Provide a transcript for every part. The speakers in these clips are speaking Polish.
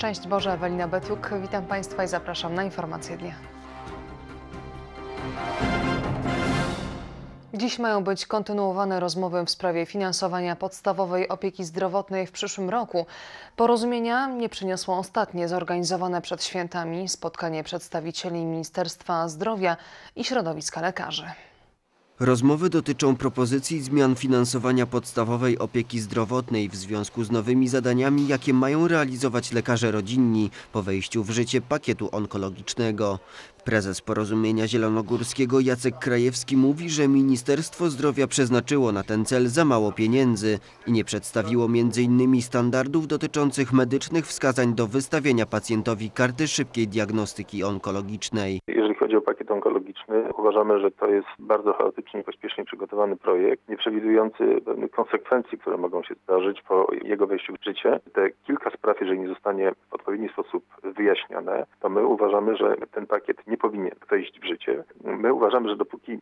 Szczęść Boże, Ewelina Betiuk. Witam Państwa i zapraszam na informacje dnia. Dziś mają być kontynuowane rozmowy w sprawie finansowania podstawowej opieki zdrowotnej w przyszłym roku. Porozumienia nie przyniosło ostatnie zorganizowane przed świętami spotkanie przedstawicieli Ministerstwa Zdrowia i środowiska lekarzy. Rozmowy dotyczą propozycji zmian finansowania podstawowej opieki zdrowotnej w związku z nowymi zadaniami, jakie mają realizować lekarze rodzinni po wejściu w życie pakietu onkologicznego. Prezes Porozumienia Zielonogórskiego Jacek Krajewski mówi, że Ministerstwo Zdrowia przeznaczyło na ten cel za mało pieniędzy i nie przedstawiło m.in. standardów dotyczących medycznych wskazań do wystawienia pacjentowi karty szybkiej diagnostyki onkologicznej chodzi o pakiet onkologiczny, uważamy, że to jest bardzo chaotycznie i pośpiesznie przygotowany projekt, nie przewidujący pewnych konsekwencji, które mogą się zdarzyć po jego wejściu w życie. Te kilka spraw, jeżeli nie zostanie w odpowiedni sposób wyjaśnione, to my uważamy, że ten pakiet nie powinien wejść w życie. My uważamy, że dopóki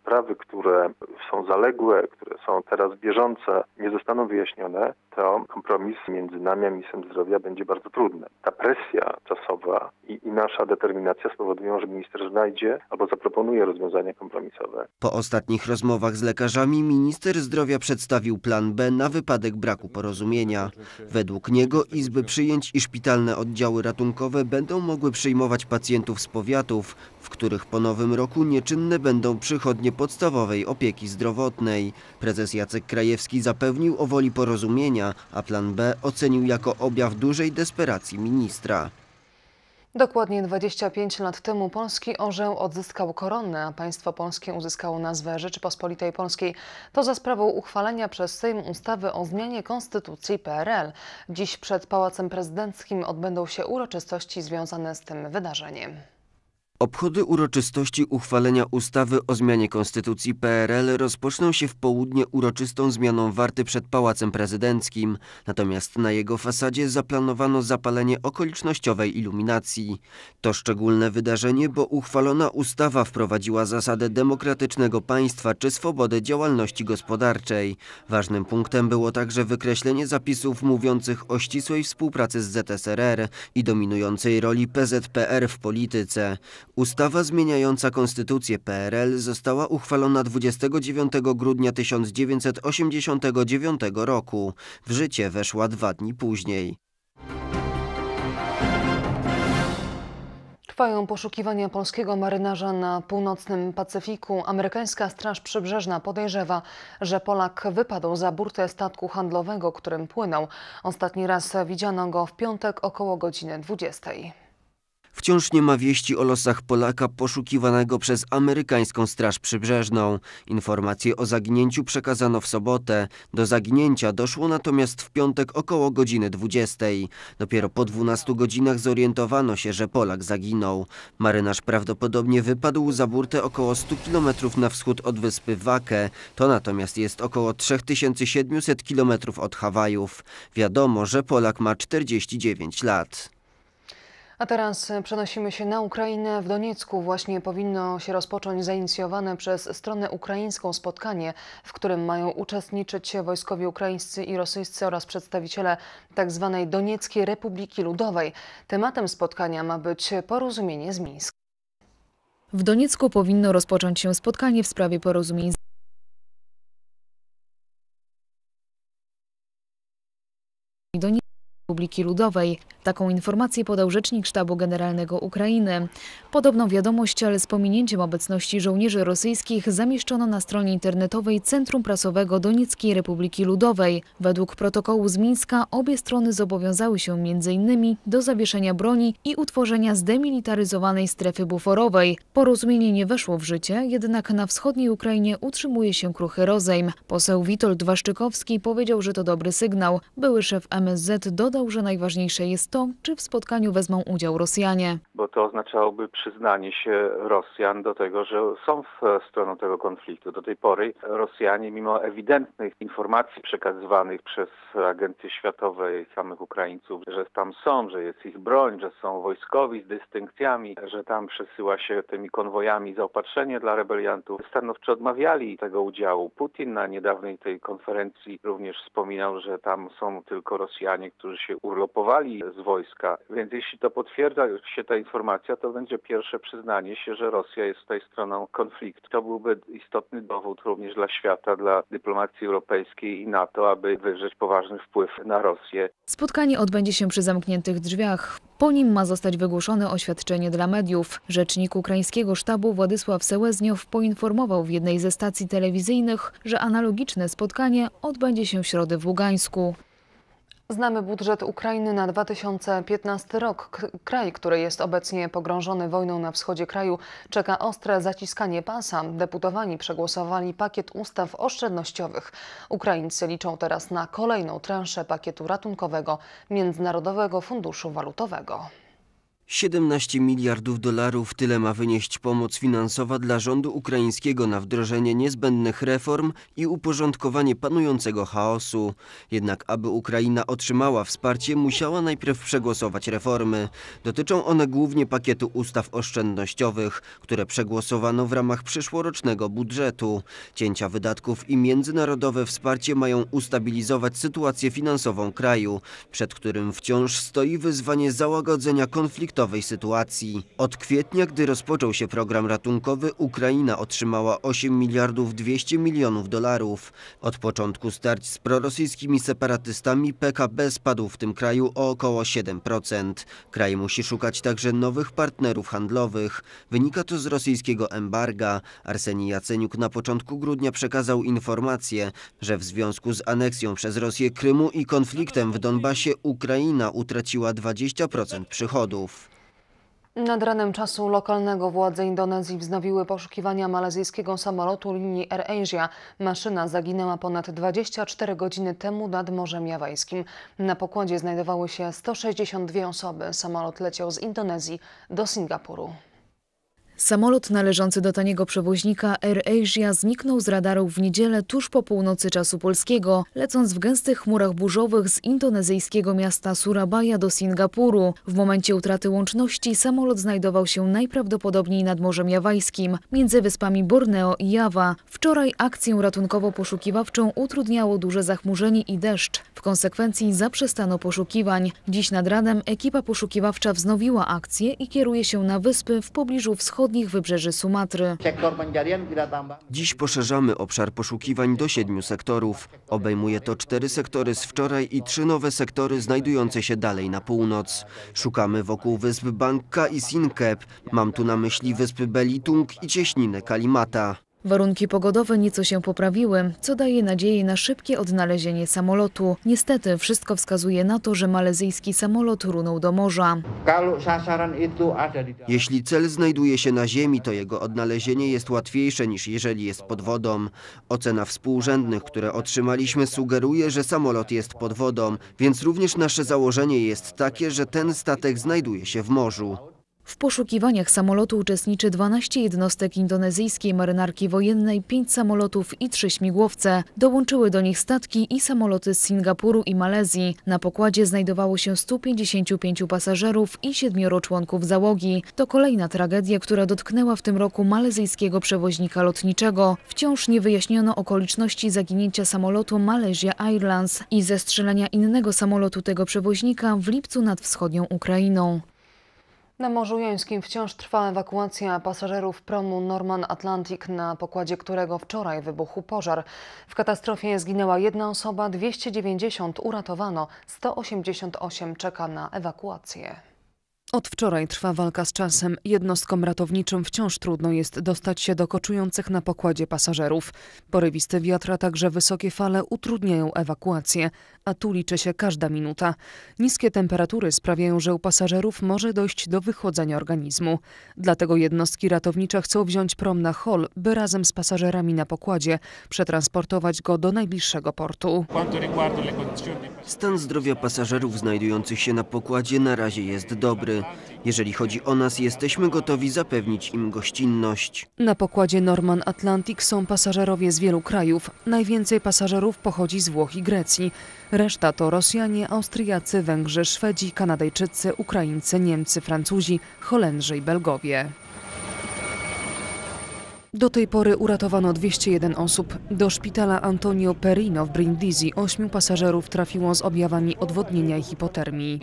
sprawy, które są zaległe, które są teraz bieżące, nie zostaną wyjaśnione, to kompromis między nami a ministrem zdrowia będzie bardzo trudny. Ta presja czasowa, i nasza determinacja spowodują, że minister znajdzie albo zaproponuje rozwiązania kompromisowe. Po ostatnich rozmowach z lekarzami minister zdrowia przedstawił plan B na wypadek braku porozumienia. Według niego izby przyjęć i szpitalne oddziały ratunkowe będą mogły przyjmować pacjentów z powiatów, w których po nowym roku nieczynne będą przychodnie podstawowej opieki zdrowotnej. Prezes Jacek Krajewski zapewnił o woli porozumienia, a plan B ocenił jako objaw dużej desperacji ministra. Dokładnie 25 lat temu polski orzeł odzyskał koronę, a państwo polskie uzyskało nazwę Rzeczypospolitej Polskiej. To za sprawą uchwalenia przez Sejm ustawy o zmianie konstytucji PRL. Dziś przed Pałacem Prezydenckim odbędą się uroczystości związane z tym wydarzeniem. Obchody uroczystości uchwalenia ustawy o zmianie konstytucji PRL rozpoczną się w południe uroczystą zmianą warty przed Pałacem Prezydenckim, natomiast na jego fasadzie zaplanowano zapalenie okolicznościowej iluminacji. To szczególne wydarzenie, bo uchwalona ustawa wprowadziła zasadę demokratycznego państwa czy swobodę działalności gospodarczej. Ważnym punktem było także wykreślenie zapisów mówiących o ścisłej współpracy z ZSRR i dominującej roli PZPR w polityce. Ustawa zmieniająca konstytucję PRL została uchwalona 29 grudnia 1989 roku. W życie weszła dwa dni później. Trwają poszukiwania polskiego marynarza na północnym Pacyfiku. Amerykańska Straż Przybrzeżna podejrzewa, że Polak wypadł za burtę statku handlowego, którym płynął. Ostatni raz widziano go w piątek około godziny 20. Wciąż nie ma wieści o losach Polaka poszukiwanego przez amerykańską Straż Przybrzeżną. Informacje o zaginięciu przekazano w sobotę. Do zaginięcia doszło natomiast w piątek około godziny 20. Dopiero po 12 godzinach zorientowano się, że Polak zaginął. Marynarz prawdopodobnie wypadł za burtę około 100 km na wschód od wyspy Wake. To natomiast jest około 3700 km od Hawajów. Wiadomo, że Polak ma 49 lat. A teraz przenosimy się na Ukrainę. W Doniecku właśnie powinno się rozpocząć zainicjowane przez stronę ukraińską spotkanie, w którym mają uczestniczyć wojskowi ukraińscy i rosyjscy oraz przedstawiciele tzw. Tak Donieckiej Republiki Ludowej. Tematem spotkania ma być porozumienie z Mińsk. W Doniecku powinno rozpocząć się spotkanie w sprawie porozumień z Republiki Ludowej. Taką informację podał rzecznik Sztabu Generalnego Ukrainy. Podobną wiadomość, ale z pominięciem obecności żołnierzy rosyjskich zamieszczono na stronie internetowej Centrum Prasowego Donieckiej Republiki Ludowej. Według protokołu z Mińska obie strony zobowiązały się m.in. do zawieszenia broni i utworzenia zdemilitaryzowanej strefy buforowej. Porozumienie nie weszło w życie, jednak na wschodniej Ukrainie utrzymuje się kruchy rozejm. Poseł Witold Waszczykowski powiedział, że to dobry sygnał. Były szef MSZ dodał, dodał, że najważniejsze jest to, czy w spotkaniu wezmą udział Rosjanie. Bo to oznaczałoby przyznanie się Rosjan do tego, że są e, stroną tego konfliktu. Do tej pory Rosjanie, mimo ewidentnych informacji przekazywanych przez agencje światowe i samych Ukraińców, że tam są, że jest ich broń, że są wojskowi z dystynkcjami, że tam przesyła się tymi konwojami zaopatrzenie dla rebeliantów, stanowczo odmawiali tego udziału. Putin na niedawnej tej konferencji również wspominał, że tam są tylko Rosjanie, którzy się urlopowali z wojska. Więc jeśli to potwierdza się ta informacja, to będzie pierwsze przyznanie się, że Rosja jest tutaj stroną konfliktu. To byłby istotny dowód również dla świata, dla dyplomacji europejskiej i NATO, aby wywrzeć poważny wpływ na Rosję. Spotkanie odbędzie się przy zamkniętych drzwiach. Po nim ma zostać wygłoszone oświadczenie dla mediów. Rzecznik ukraińskiego sztabu Władysław Sełezniow poinformował w jednej ze stacji telewizyjnych, że analogiczne spotkanie odbędzie się w środę w Ługańsku. Znamy budżet Ukrainy na 2015 rok. Kraj, który jest obecnie pogrążony wojną na wschodzie kraju, czeka ostre zaciskanie pasa. Deputowani przegłosowali pakiet ustaw oszczędnościowych. Ukraińcy liczą teraz na kolejną transzę pakietu ratunkowego Międzynarodowego Funduszu Walutowego. 17 miliardów dolarów tyle ma wynieść pomoc finansowa dla rządu ukraińskiego na wdrożenie niezbędnych reform i uporządkowanie panującego chaosu. Jednak aby Ukraina otrzymała wsparcie, musiała najpierw przegłosować reformy. Dotyczą one głównie pakietu ustaw oszczędnościowych, które przegłosowano w ramach przyszłorocznego budżetu. Cięcia wydatków i międzynarodowe wsparcie mają ustabilizować sytuację finansową kraju, przed którym wciąż stoi wyzwanie załagodzenia konfliktu konfliktowej sytuacji. Od kwietnia, gdy rozpoczął się program ratunkowy, Ukraina otrzymała 8 miliardów 200 milionów dolarów. Od początku starć z prorosyjskimi separatystami PKB spadł w tym kraju o około 7%. Kraj musi szukać także nowych partnerów handlowych. Wynika to z rosyjskiego embarga. Arsenij Jaceniuk na początku grudnia przekazał informację, że w związku z aneksją przez Rosję Krymu i konfliktem w Donbasie Ukraina utraciła 20% przychodów. Nad ranem czasu lokalnego władze Indonezji wznowiły poszukiwania malezyjskiego samolotu linii AirAsia. Maszyna zaginęła ponad 24 godziny temu nad Morzem Jawajskim. Na pokładzie znajdowały się 162 osoby. Samolot leciał z Indonezji do Singapuru. Samolot należący do taniego przewoźnika AirAsia zniknął z radarów w niedzielę tuż po północy czasu polskiego, lecąc w gęstych chmurach burzowych z indonezyjskiego miasta Surabaya do Singapuru. W momencie utraty łączności samolot znajdował się najprawdopodobniej nad Morzem Jawajskim, między wyspami Borneo i Jawa. Wczoraj akcję ratunkowo-poszukiwawczą utrudniało duże zachmurzenie i deszcz. W konsekwencji zaprzestano poszukiwań. Dziś nad ranem ekipa poszukiwawcza wznowiła akcję i kieruje się na wyspy w pobliżu wschodniej wschodnich wybrzeży Sumatry. Dziś poszerzamy obszar poszukiwań do siedmiu sektorów. Obejmuje to cztery sektory z wczoraj i trzy nowe sektory znajdujące się dalej na północ. Szukamy wokół wysp Banka i Sinkep. Mam tu na myśli wyspy Belitung i cieśniny Kalimata. Warunki pogodowe nieco się poprawiły, co daje nadzieję na szybkie odnalezienie samolotu. Niestety wszystko wskazuje na to, że malezyjski samolot runął do morza. Jeśli cel znajduje się na ziemi, to jego odnalezienie jest łatwiejsze niż jeżeli jest pod wodą. Ocena współrzędnych, które otrzymaliśmy sugeruje, że samolot jest pod wodą, więc również nasze założenie jest takie, że ten statek znajduje się w morzu. W poszukiwaniach samolotu uczestniczy 12 jednostek indonezyjskiej marynarki wojennej, 5 samolotów i 3 śmigłowce. Dołączyły do nich statki i samoloty z Singapuru i Malezji. Na pokładzie znajdowało się 155 pasażerów i 7 członków załogi. To kolejna tragedia, która dotknęła w tym roku malezyjskiego przewoźnika lotniczego. Wciąż nie wyjaśniono okoliczności zaginięcia samolotu Malaysia Airlines i zestrzelenia innego samolotu tego przewoźnika w lipcu nad wschodnią Ukrainą. Na Morzu Jońskim wciąż trwa ewakuacja pasażerów promu Norman Atlantic, na pokładzie którego wczoraj wybuchł pożar. W katastrofie zginęła jedna osoba, 290 uratowano, 188 czeka na ewakuację. Od wczoraj trwa walka z czasem. Jednostkom ratowniczym wciąż trudno jest dostać się do koczujących na pokładzie pasażerów. Porywisty wiatr, a także wysokie fale utrudniają ewakuację, a tu liczy się każda minuta. Niskie temperatury sprawiają, że u pasażerów może dojść do wychodzenia organizmu. Dlatego jednostki ratownicze chcą wziąć prom na hol, by razem z pasażerami na pokładzie przetransportować go do najbliższego portu. Stan zdrowia pasażerów znajdujących się na pokładzie na razie jest dobry. Jeżeli chodzi o nas, jesteśmy gotowi zapewnić im gościnność. Na pokładzie Norman Atlantic są pasażerowie z wielu krajów. Najwięcej pasażerów pochodzi z Włoch i Grecji. Reszta to Rosjanie, Austriacy, Węgrzy, Szwedzi, Kanadyjczycy, Ukraińcy, Niemcy, Francuzi, Holendrzy i Belgowie. Do tej pory uratowano 201 osób. Do szpitala Antonio Perino w Brindisi ośmiu pasażerów trafiło z objawami odwodnienia i hipotermii.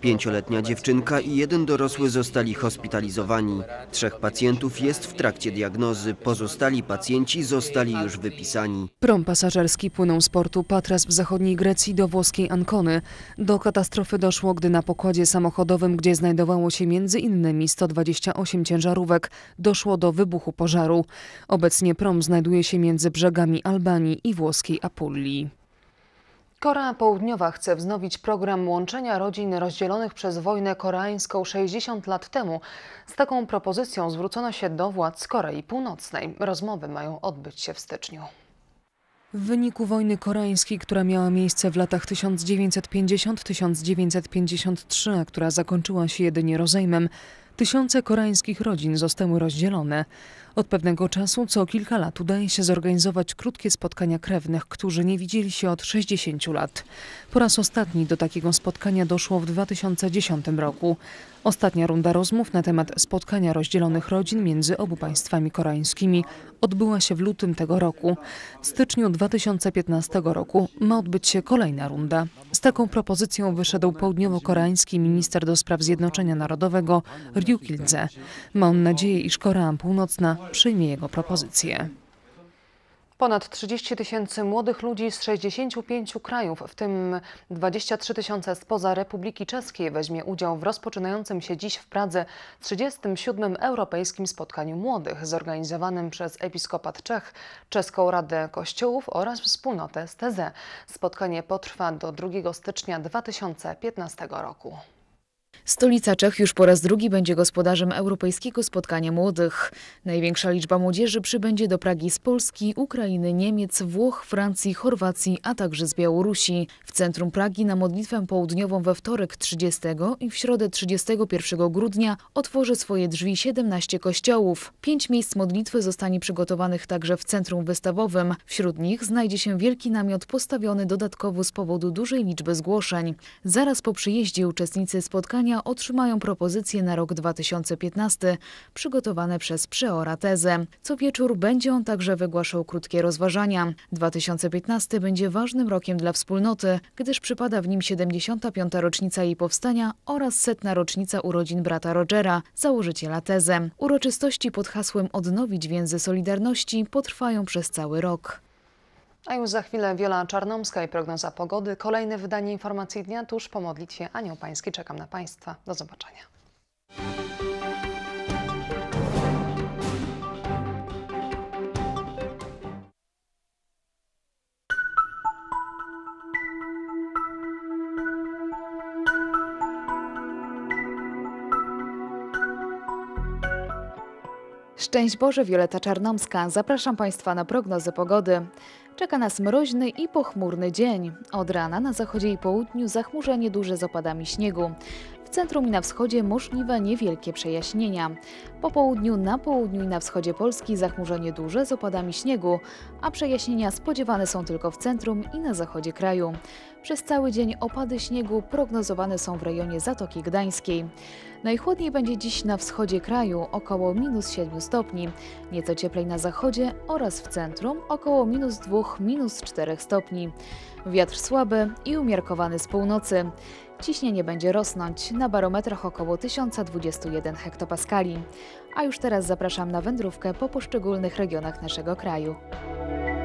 Pięcioletnia dziewczynka i jeden dorosły zostali hospitalizowani. Trzech pacjentów jest w trakcie diagnozy. Pozostali pacjenci zostali już wypisani. Prom pasażerski płynął z portu Patras w zachodniej Grecji do włoskiej Ancony. Do katastrofy doszło, gdy na pokładzie samochodowym, gdzie znajdowało się m.in. 128 ciężarówek, doszło doszło do wybuchu pożaru. Obecnie prom znajduje się między brzegami Albanii i włoskiej Apulii. Korea Południowa chce wznowić program łączenia rodzin rozdzielonych przez wojnę koreańską 60 lat temu. Z taką propozycją zwrócono się do władz Korei Północnej. Rozmowy mają odbyć się w styczniu. W wyniku wojny koreańskiej, która miała miejsce w latach 1950-1953, a która zakończyła się jedynie rozejmem, Tysiące koreańskich rodzin zostały rozdzielone. Od pewnego czasu co kilka lat udaje się zorganizować krótkie spotkania krewnych, którzy nie widzieli się od 60 lat. Po raz ostatni do takiego spotkania doszło w 2010 roku. Ostatnia runda rozmów na temat spotkania rozdzielonych rodzin między obu państwami koreańskimi odbyła się w lutym tego roku. W styczniu 2015 roku ma odbyć się kolejna runda. Z taką propozycją wyszedł południowo-koreański minister do spraw zjednoczenia narodowego Ryu Kilze. Ma on nadzieję, iż Korea Północna przyjmie jego propozycję. Ponad 30 tysięcy młodych ludzi z 65 krajów, w tym 23 tysiące spoza Republiki Czeskiej, weźmie udział w rozpoczynającym się dziś w Pradze 37. Europejskim Spotkaniu Młodych, zorganizowanym przez Episkopat Czech, Czeską Radę Kościołów oraz Wspólnotę STZ. Spotkanie potrwa do 2 stycznia 2015 roku. Stolica Czech już po raz drugi będzie gospodarzem Europejskiego Spotkania Młodych. Największa liczba młodzieży przybędzie do Pragi z Polski, Ukrainy, Niemiec, Włoch, Francji, Chorwacji, a także z Białorusi. W centrum Pragi na modlitwę południową we wtorek 30 i w środę 31 grudnia otworzy swoje drzwi 17 kościołów. Pięć miejsc modlitwy zostanie przygotowanych także w centrum wystawowym. Wśród nich znajdzie się wielki namiot postawiony dodatkowo z powodu dużej liczby zgłoszeń. Zaraz po przyjeździe uczestnicy spotkania otrzymają propozycje na rok 2015 przygotowane przez Przeora Tezę. Co wieczór będzie on także wygłaszał krótkie rozważania. 2015 będzie ważnym rokiem dla wspólnoty, gdyż przypada w nim 75. rocznica jej powstania oraz setna rocznica urodzin brata Rogera, założyciela Tezę. Uroczystości pod hasłem Odnowić więzy Solidarności potrwają przez cały rok. A już za chwilę Wiola Czarnomska i prognoza pogody. Kolejne wydanie informacji dnia tuż po modlitwie Anioł Pański. Czekam na Państwa. Do zobaczenia. Szczęść Boże, Wioleta Czarnomska. Zapraszam Państwa na prognozę pogody. Czeka nas mroźny i pochmurny dzień. Od rana na zachodzie i południu zachmurzenie nieduże z opadami śniegu w centrum i na wschodzie możliwe niewielkie przejaśnienia. Po południu, na południu i na wschodzie Polski zachmurzenie duże z opadami śniegu, a przejaśnienia spodziewane są tylko w centrum i na zachodzie kraju. Przez cały dzień opady śniegu prognozowane są w rejonie Zatoki Gdańskiej. Najchłodniej będzie dziś na wschodzie kraju około minus 7 stopni, nieco cieplej na zachodzie oraz w centrum około minus 2, minus 4 stopni. Wiatr słaby i umiarkowany z północy. Ciśnienie będzie rosnąć na barometrach około 1021 hektopaskali. A już teraz zapraszam na wędrówkę po poszczególnych regionach naszego kraju.